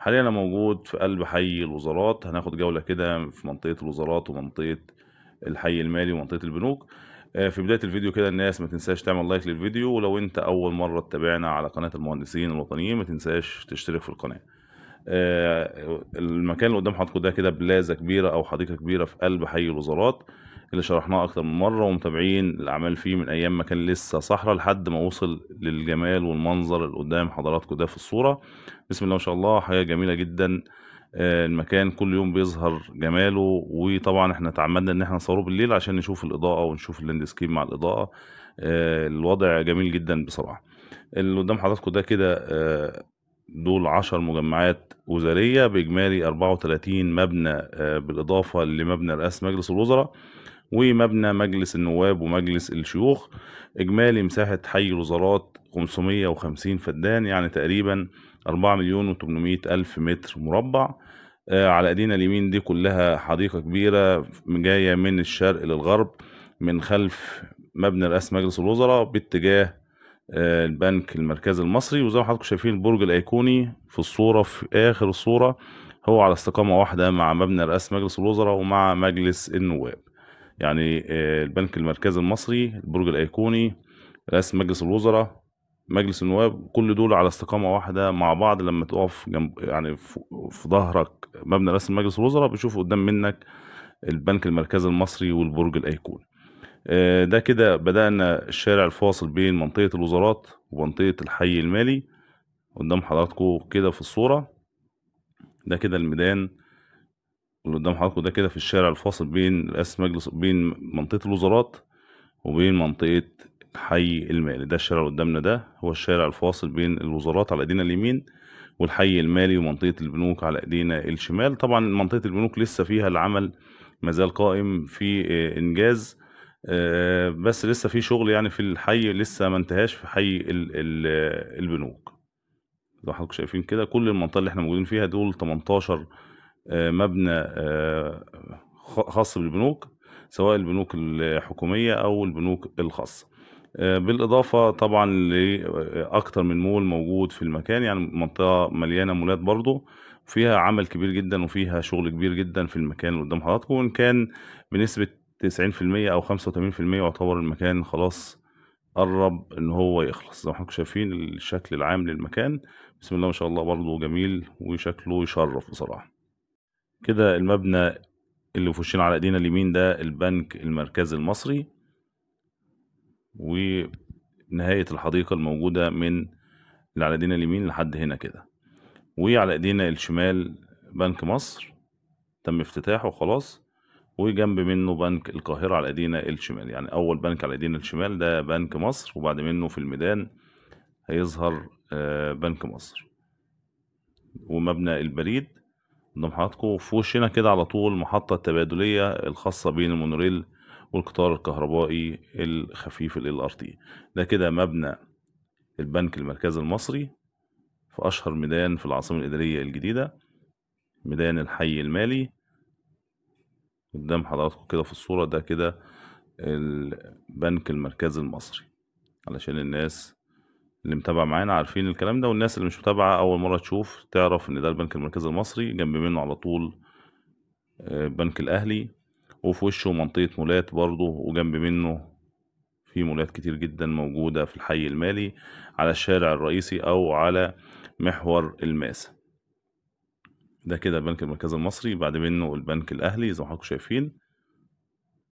حاليا انا موجود في قلب حي الوزارات هناخد جولة كده في منطقة الوزارات ومنطقة الحي المالي ومنطقة البنوك آه، في بداية الفيديو كده الناس ما تنساش تعمل لايك للفيديو ولو انت اول مرة تتابعنا على قناة المهندسين الوطنيين ما تنساش تشترك في القناة آه، المكان اللي قدام حضرتك ده كده بلازة كبيرة او حديقة كبيرة في قلب حي الوزارات اللي شرحناه اكتر من مره ومتابعين الاعمال فيه من ايام ما كان لسه صحراء لحد ما وصل للجمال والمنظر اللي قدام حضراتكم ده في الصوره بسم الله ما شاء الله حاجه جميله جدا آه، المكان كل يوم بيظهر جماله وطبعا احنا تعمدنا ان احنا نصوره بالليل عشان نشوف الاضاءه ونشوف اللاندسكيب مع الاضاءه آه، الوضع جميل جدا بصراحه اللي قدام حضراتكم ده كده آه، دول عشر مجمعات وزارية بإجمالي 34 مبنى بالإضافة لمبنى رئاسة مجلس الوزراء ومبنى مجلس النواب ومجلس الشيوخ إجمالي مساحة حي الوزارات 550 فدان يعني تقريبا 4 مليون و800 ألف متر مربع آه، على ايدينا اليمين دي كلها حديقه كبيره جايه من الشرق للغرب من خلف مبنى رئاسه مجلس الوزراء باتجاه آه، البنك المركزي المصري وزي ما حضراتكم شايفين البرج الايقوني في الصوره في اخر الصوره هو على استقامه واحده مع مبنى رئاسه مجلس الوزراء ومع مجلس النواب يعني آه، البنك المركزي المصري البرج الايقوني رئاسه مجلس الوزراء مجلس النواب كل دول على استقامه واحده مع بعض لما تقف جنب يعني في ظهرك مبنى رئاسه مجلس الوزراء بيشوف قدام منك البنك المركزي المصري والبرج الايقوني آه، ده كده بدأنا الشارع الفاصل بين منطقة الوزارات ومنطقة الحي المالي قدام حضراتكم كده في الصورة ده كده الميدان اللي قدام حضراتكم ده كده في الشارع الفاصل بين رئاسة مجلس بين منطقة الوزارات وبين منطقة حي المالي ده الشارع اللي قدامنا ده هو الشارع الفاصل بين الوزارات على ايدينا اليمين والحي المالي ومنطقة البنوك على ايدينا الشمال طبعا منطقة البنوك لسه فيها العمل مازال قائم في آه، انجاز آه، بس لسه في شغل يعني في الحي لسه ما انتهاش في حي آه، البنوك زي ما حضراتكم شايفين كده كل المنطقه اللي احنا موجودين فيها دول 18 آه، مبنى آه، خاص بالبنوك سواء البنوك الحكومية أو البنوك الخاصة آه، بالإضافة طبعا لأكتر من مول موجود في المكان يعني منطقة مليانة مولات برضو فيها عمل كبير جدا وفيها شغل كبير جدا في المكان اللي قدام حضراتكم وإن كان بنسبة 90% أو 85% يعتبر المكان خلاص قرب ان هو يخلص زي ما حضراتكم شايفين الشكل العام للمكان بسم الله ما شاء الله برضه جميل وشكله يشرف بصراحه كده المبنى اللي في وشنا على ايدينا اليمين ده البنك المركزي المصري ونهاية الحديقة الموجودة من اللي على ايدينا اليمين لحد هنا كده وعلى ايدينا الشمال بنك مصر تم افتتاحه خلاص وجنب منه بنك القاهرة على ايدينا الشمال يعني اول بنك على ايدينا الشمال ده بنك مصر وبعد منه في الميدان هيظهر آه، بنك مصر ومبنى البريد قدام حضراتكم في وشنا كده على طول المحطة التبادلية الخاصة بين المونوريل والقطار الكهربائي الخفيف ال ار تي ده كده مبنى البنك المركزي المصري في أشهر ميدان في العاصمة الإدارية الجديدة ميدان الحي المالي قدام حضراتكم كده في الصورة ده كده البنك المركزي المصري علشان الناس اللي متابع معانا عارفين الكلام ده والناس اللي مش متابعة أول مرّة تشوف تعرف إن ده البنك المركزي المصري جنب منه على طول آه، بنك البنك الأهلي، وفي وشه منطقة مولات برضه وجنب منه في مولات كتير جدًا موجودة في الحي المالي على الشارع الرئيسي أو على محور الماسة. ده كده البنك المركزي المصري، بعد منه البنك الأهلي زي ما حضراتكم شايفين